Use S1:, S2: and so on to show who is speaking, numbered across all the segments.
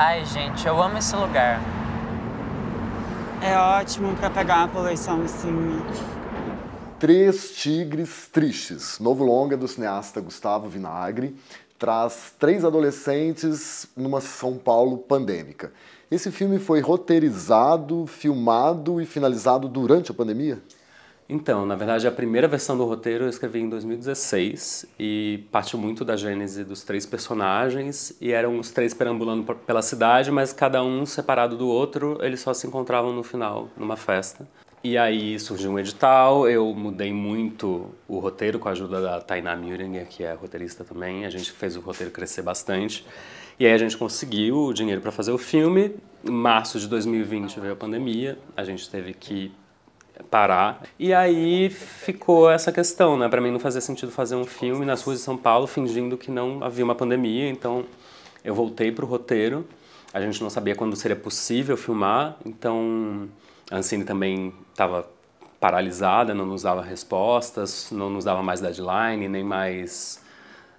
S1: Ai, gente, eu amo esse lugar. É ótimo para pegar uma poluição assim.
S2: Três Tigres Tristes, novo longa do cineasta Gustavo Vinagre, traz três adolescentes numa São Paulo pandêmica. Esse filme foi roteirizado, filmado e finalizado durante a pandemia?
S1: Então, na verdade, a primeira versão do roteiro eu escrevi em 2016 e parte muito da gênese dos três personagens e eram os três perambulando pela cidade, mas cada um separado do outro, eles só se encontravam no final, numa festa. E aí surgiu um edital, eu mudei muito o roteiro com a ajuda da Tainá Müringer, que é roteirista também. A gente fez o roteiro crescer bastante. E aí a gente conseguiu o dinheiro para fazer o filme. Em março de 2020 veio a pandemia, a gente teve que parar. E aí ficou essa questão, né? Para mim não fazia sentido fazer um filme nas ruas de São Paulo fingindo que não havia uma pandemia, então eu voltei pro roteiro. A gente não sabia quando seria possível filmar, então a Ancine também estava paralisada, não nos dava respostas, não nos dava mais deadline, nem mais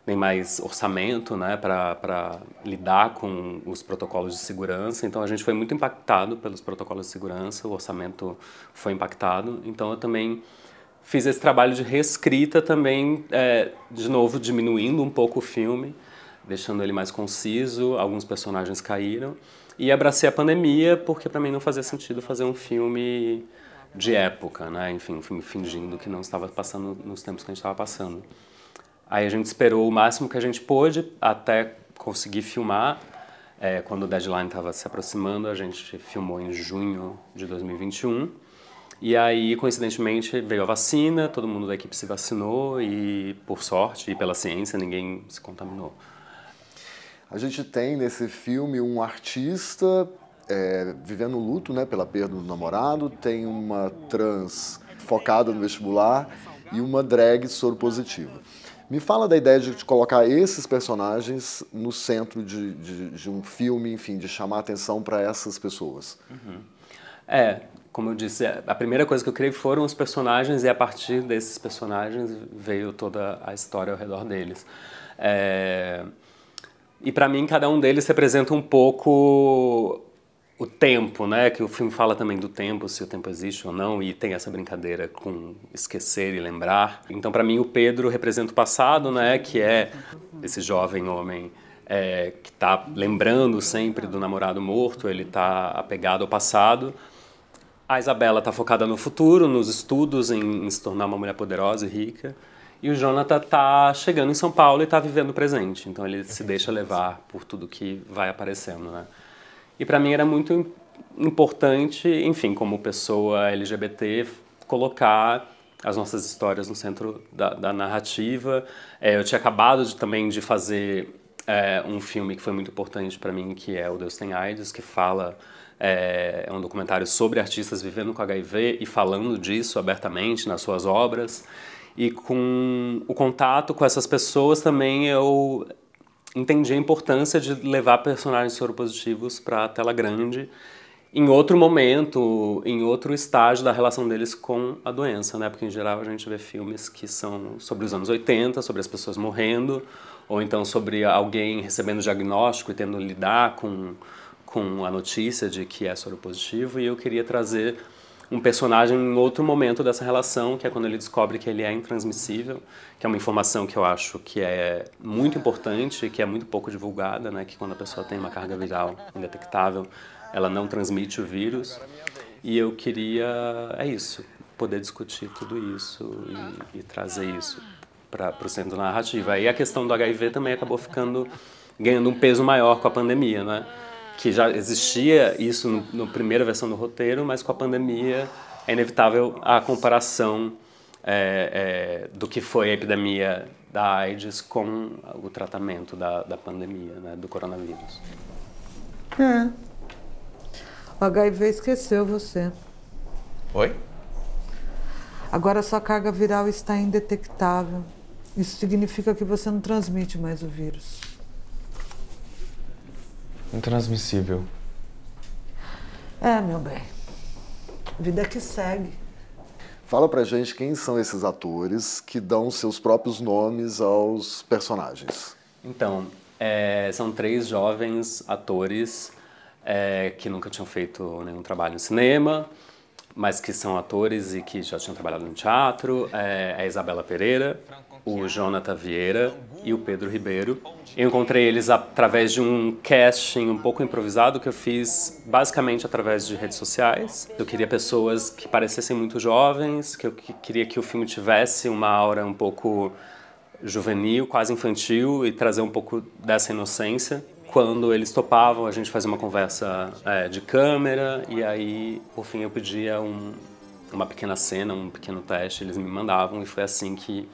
S1: tem mais orçamento né, para lidar com os protocolos de segurança. Então a gente foi muito impactado pelos protocolos de segurança, o orçamento foi impactado. Então eu também fiz esse trabalho de reescrita também, é, de novo diminuindo um pouco o filme, deixando ele mais conciso. Alguns personagens caíram e abracei a pandemia porque para mim não fazia sentido fazer um filme de época, né? Enfim, um filme fingindo que não estava passando nos tempos que a gente estava passando. Aí a gente esperou o máximo que a gente pôde até conseguir filmar. É, quando o deadline estava se aproximando, a gente filmou em junho de 2021. E aí, coincidentemente, veio a vacina, todo mundo da equipe se vacinou e, por sorte e pela ciência, ninguém se contaminou.
S2: A gente tem nesse filme um artista é, vivendo luto né, pela perda do namorado, tem uma trans focada no vestibular e uma drag soro positiva. Me fala da ideia de colocar esses personagens no centro de, de, de um filme, enfim, de chamar atenção para essas pessoas.
S1: Uhum. É, como eu disse, é, a primeira coisa que eu criei foram os personagens e a partir desses personagens veio toda a história ao redor deles. É... E para mim cada um deles representa um pouco o tempo, né? Que o filme fala também do tempo, se o tempo existe ou não, e tem essa brincadeira com esquecer e lembrar. Então, para mim, o Pedro representa o passado, né? Que é esse jovem homem é, que está lembrando sempre do namorado morto, ele está apegado ao passado. A Isabela está focada no futuro, nos estudos, em, em se tornar uma mulher poderosa e rica. E o Jonathan está chegando em São Paulo e está vivendo o presente. Então ele se deixa levar por tudo que vai aparecendo, né? E para mim era muito importante, enfim, como pessoa LGBT, colocar as nossas histórias no centro da, da narrativa. É, eu tinha acabado de, também de fazer é, um filme que foi muito importante para mim, que é O Deus Tem AIDS, que fala é, é um documentário sobre artistas vivendo com HIV e falando disso abertamente nas suas obras. E com o contato com essas pessoas também eu entendi a importância de levar personagens soropositivos para a tela grande em outro momento, em outro estágio da relação deles com a doença, né? Porque em geral a gente vê filmes que são sobre os anos 80, sobre as pessoas morrendo, ou então sobre alguém recebendo diagnóstico e tendo lidar com, com a notícia de que é soropositivo, e eu queria trazer um personagem em outro momento dessa relação, que é quando ele descobre que ele é intransmissível, que é uma informação que eu acho que é muito importante, e que é muito pouco divulgada, né? que quando a pessoa tem uma carga viral indetectável, ela não transmite o vírus. E eu queria, é isso, poder discutir tudo isso e, e trazer isso para o centro da narrativa. E a questão do HIV também acabou ficando ganhando um peso maior com a pandemia, né? que já existia isso na primeira versão do roteiro, mas com a pandemia é inevitável a comparação é, é, do que foi a epidemia da AIDS com o tratamento da, da pandemia, né, do coronavírus.
S2: É. O HIV esqueceu você. Oi? Agora sua carga viral está indetectável. Isso significa que você não transmite mais o vírus. Intransmissível. É, meu bem. Vida que segue. Fala pra gente quem são esses atores que dão seus próprios nomes aos personagens.
S1: Então, é, são três jovens atores é, que nunca tinham feito nenhum trabalho no cinema, mas que são atores e que já tinham trabalhado no teatro. É, é a Isabela Pereira, o Jonathan Vieira e o Pedro Ribeiro. Eu encontrei eles através de um casting um pouco improvisado que eu fiz basicamente através de redes sociais. Eu queria pessoas que parecessem muito jovens, que eu queria que o filme tivesse uma aura um pouco juvenil, quase infantil e trazer um pouco dessa inocência quando eles topavam, a gente fazia uma conversa é, de câmera e aí, por fim, eu pedia um, uma pequena cena, um pequeno teste, eles me mandavam e foi assim que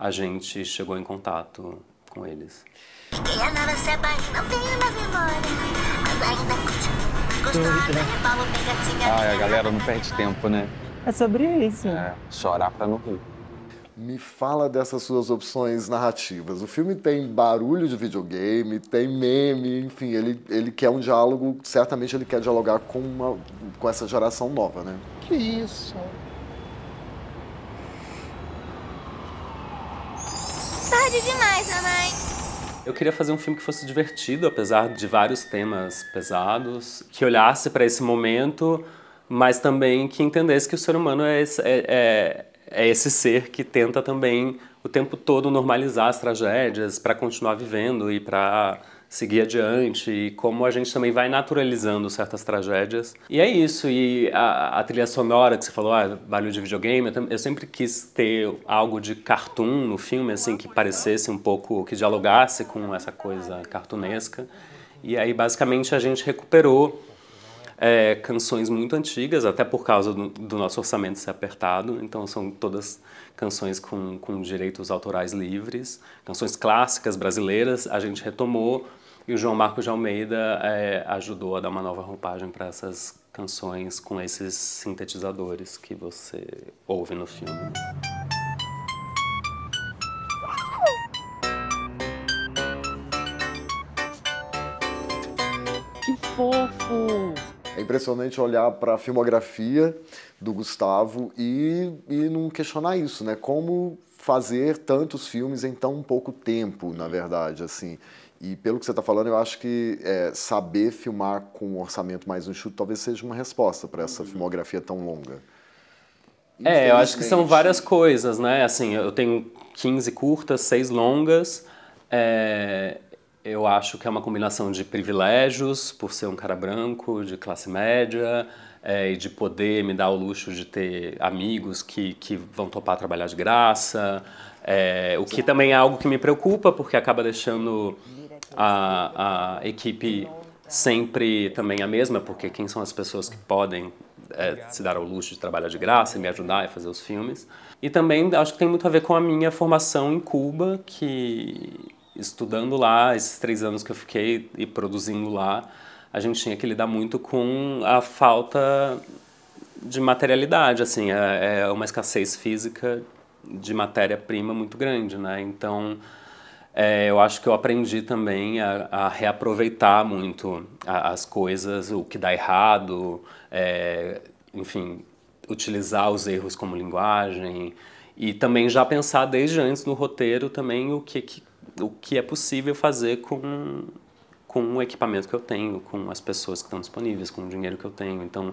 S1: a gente chegou em contato com eles. Ai, a galera não perde tempo, né? É sobre isso. É, chorar pra não rir.
S2: Me fala dessas suas opções narrativas. O filme tem barulho de videogame, tem meme, enfim, ele, ele quer um diálogo, certamente ele quer dialogar com, uma, com essa geração nova, né?
S1: Que isso? Tarde demais, mamãe. Eu queria fazer um filme que fosse divertido, apesar de vários temas pesados, que olhasse para esse momento, mas também que entendesse que o ser humano é esse, é, é, é esse ser que tenta também o tempo todo normalizar as tragédias para continuar vivendo e para seguir adiante e como a gente também vai naturalizando certas tragédias. E é isso, e a, a trilha sonora que você falou, ah, barulho de videogame, eu, sempre quis ter algo de cartoon no filme, assim, que parecesse um pouco, que dialogasse com essa coisa cartunesca. E aí, basicamente, a gente recuperou é, canções muito antigas, até por causa do, do, nosso orçamento ser apertado. Então, são todas canções com, com direitos autorais livres, canções clássicas brasileiras. A gente retomou e o João Marcos de Almeida é, ajudou a dar uma nova roupagem para essas canções com esses sintetizadores que você ouve no filme.
S2: Que fofo! É impressionante olhar para a filmografia do Gustavo e, e não questionar isso, né? Como fazer tantos filmes em tão pouco tempo, na verdade, assim. E pelo que você está falando, eu acho que é, saber filmar com um orçamento mais enxuto talvez seja uma resposta para essa uhum. filmografia tão longa. É, eu acho que são várias
S1: coisas, né? Assim, eu tenho 15 curtas, 6 longas. É, eu acho que é uma combinação de privilégios, por ser um cara branco, de classe média, é, e de poder me dar o luxo de ter amigos que, que vão topar trabalhar de graça. É, o que também é algo que me preocupa, porque acaba deixando a, a equipe sempre também a mesma, porque quem são as pessoas que podem é, se dar ao luxo de trabalhar de graça e me ajudar a fazer os filmes. E também acho que tem muito a ver com a minha formação em Cuba, que estudando lá, esses três anos que eu fiquei e produzindo lá, a gente tinha que lidar muito com a falta de materialidade, assim, é, é uma escassez física de matéria-prima muito grande, né? Então, é, eu acho que eu aprendi também a, a reaproveitar muito a, as coisas, o que dá errado, é, enfim, utilizar os erros como linguagem e também já pensar desde antes no roteiro também o que, que o que é possível fazer com, com o equipamento que eu tenho, com as pessoas que estão disponíveis, com o dinheiro que eu tenho. Então,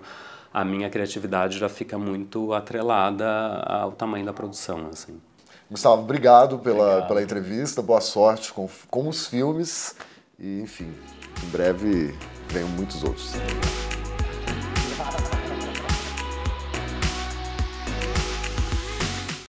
S1: a minha criatividade já fica muito atrelada ao tamanho da produção, assim.
S2: Gustavo, obrigado pela, obrigado. pela entrevista, boa sorte com, com os filmes e, enfim, em breve venham muitos outros.